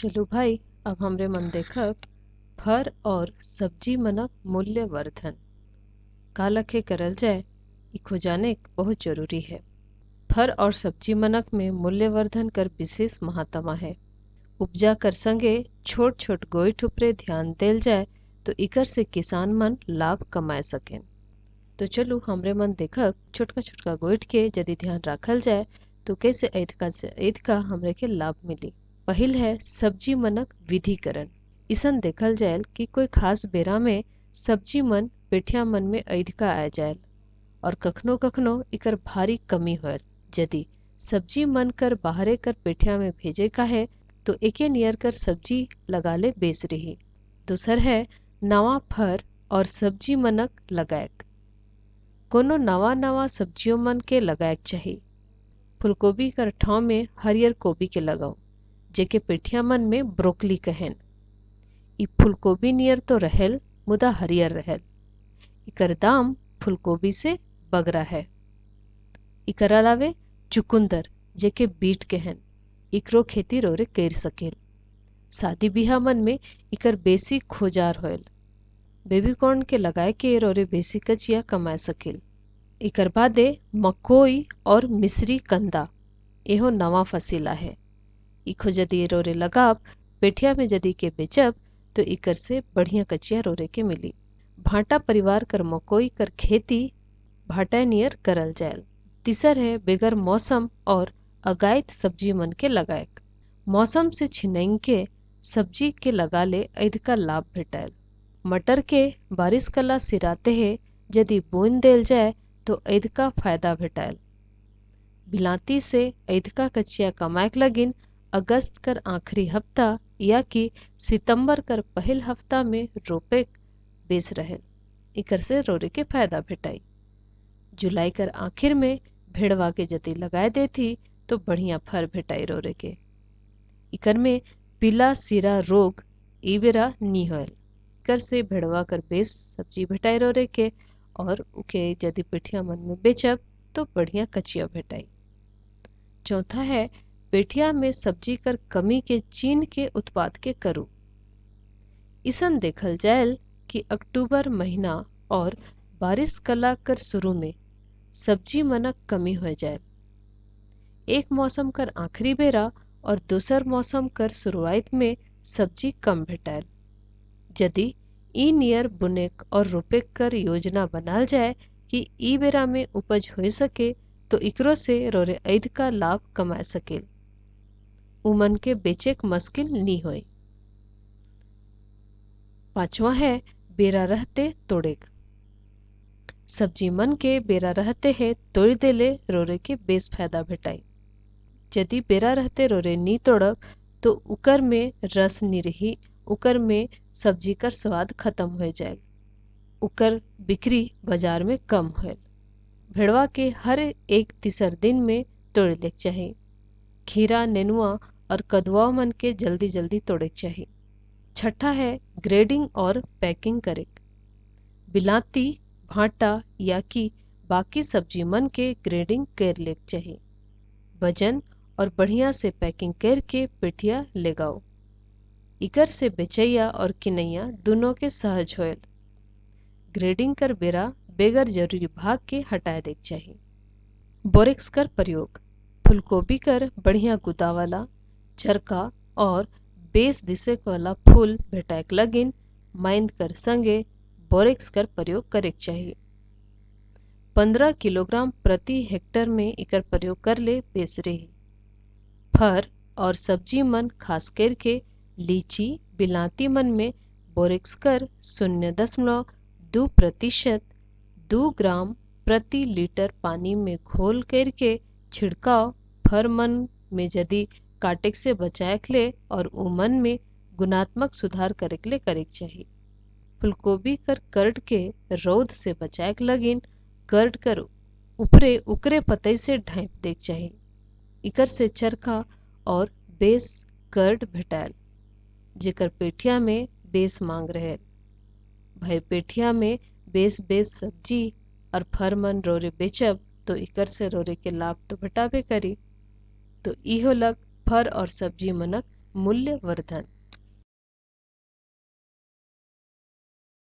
चलो भाई अब हमरे मन देख फर और सब्जी मनक मूल्य वर्धन का लखे करल जाए इको जाने बहुत जरूरी है फर और सब्जी मनक में मूल्यवर्धन कर विशेष महात्मा है उपजा कर संगे छोट छोट गोईठ उपरे ध्यान दिल जाए तो इकर से किसान मन लाभ कमाए सकें तो चलो हमरे मन देख छोटका छोटका गोईठ के यदि ध्यान रखल जाए तो कैसे ऐतका से ऐतका हमरे के लाभ मिली पहल है सब्जी मनक विधिकरण इसन देखल जाए कि कोई खास बेरा में सब्जी मन पेठिया मन में अधिका आ जाए और कखनो कखनो इकर भारी कमी हो यदि सब्जी मन कर बाहरे कर पेठिया में भेजे का है तो एक नियर कर सब्जी लगा ले बेच रही दूसर है नवा फर और सब्जी मनक लगायक कोनो नवा नवा सब्जियों मन के लगायक चाहिए फूलकोबी कर ठाव में हरियर कोबी के लगाऊँ जेके मन में ब्रोकली कहन इ फूलगोभी नियर तो रहल मुदा हरियर रहल इकर दाम फुलकोबी से बगरा है इकर अलावे चुकुंदर जेके बीट कहन इकरो खेती रोरे कर सकेल शादी बिहा मन में इकर बेसी खोजार होल बेबी कॉर्न के लगाए के रोरे बेसी कचिया कमाए सकेल इकर बादे मकोई और मिश्री कंदा एहो नवा फसीला है इखो जदि रोरे लगाब पेठिया में जदि के बेचब तो इकर से बढ़िया कचिया रोरे के मिली भाटा परिवार कर मकोई कर खेती भाटा नियर करल जायल तीसर है बेगर मौसम और अगायत सब्जी मन के लगायक मौसम से छिन के सब्जी के लगा ले का लाभ भेटायल मटर के बारिश कला सिराते है यदि बुन दिल जाए तो ऐध का फायदा भेटायल बिलाती से ऐध का कचिया कमाएक लगिन अगस्त कर आखिरी हफ्ता या कि सितंबर कर पहल हफ्ता में रोपे बेस रहे इकर से रोरे के फायदा भेटाई जुलाई कर आखिर में भेड़वा के जति लगाए देती तो बढ़िया फर भेटाई रोरे के इकर में पीला सिरा रोग इबेरा नी होयल कर से भेड़वा कर बेस सब्जी भेटाई रोरे के और उके यदि पिठिया मन में बेचब तो बढ़िया कचिया भेटाई चौथा है बेठिया में सब्जी कर कमी के चीन के उत्पाद के करू इसन देखल जाए कि अक्टूबर महीना और बारिश कला कर शुरू में सब्जी मनक कमी हो जाए एक मौसम कर आखिरी बेरा और दूसर मौसम कर शुरुआत में सब्जी कम भेटाएल यदि ई नियर बुनेक और रोपेक कर योजना बनाल जाए कि ई बेरा में उपज हो सके तो इकरो से रोरे ऐद का लाभ कमा सकेल उमन के बेचेक मस्किन नहीं हो पांचवा है बेरा रहते तोड़ेक सब्जी मन के बेरा रहते है तोड़ देले रोरे के बेस फायदा भेटाई यदि बेरा रहते रोरे नी तोड़ब तो उकर में रस नी रही उकर में सब्जी का स्वाद खत्म हो जाए उकर बिक्री बाजार में कम होल भेड़वा के हर एक तीसर दिन में तोड़ देख चाहिए खीरा नेनुआ और कदुआ मन के जल्दी जल्दी तोड़े चाहिए छठा है ग्रेडिंग और पैकिंग करे बिलाती भाटा या कि बाकी सब्जी मन के ग्रेडिंग कर लेक चाहिए वजन और बढ़िया से पैकिंग करके पिठिया लेगाओ इकर से बेचैया और किनैया दोनों के सहज होयल ग्रेडिंग कर बेरा बेगर जरूरी भाग के हटाए देख चाहिए बोरेक्स कर प्रयोग फूलकोबी कर बढ़िया वाला चरका और बेस दिशे वाला फूल भेटाएक लगिन माइंद कर संगे बोरेक्स कर प्रयोग करे चाहिए 15 किलोग्राम प्रति हेक्टर में इकर प्रयोग कर ले बेस रही फर और सब्जी मन खास करके लीची बिलाती मन में बोरेक्स कर शून्य दशमलव दो प्रतिशत दो ग्राम प्रति लीटर पानी में घोल करके छिड़काव भर मन में यदि काटिक से बचाए ले और मन में गुणात्मक सुधार करे के लिए करे चाहिए फुलकोबी कर कर्ट के रौद से बचाए लगिन कर्ट कर उपरे उकरे पतई से ढाँप देख चाहिए इकर से चरखा और बेस कर्ड भेटायल जेकर पेठिया में बेस मांग रहे भाई पेठिया में बेस बेस सब्जी और फरमन रोरे बेचब तो इकर से रोरे के लाभ तो भेटाबे करी तो इहोलक फर और सब्जी मनक मूल्य वर्धन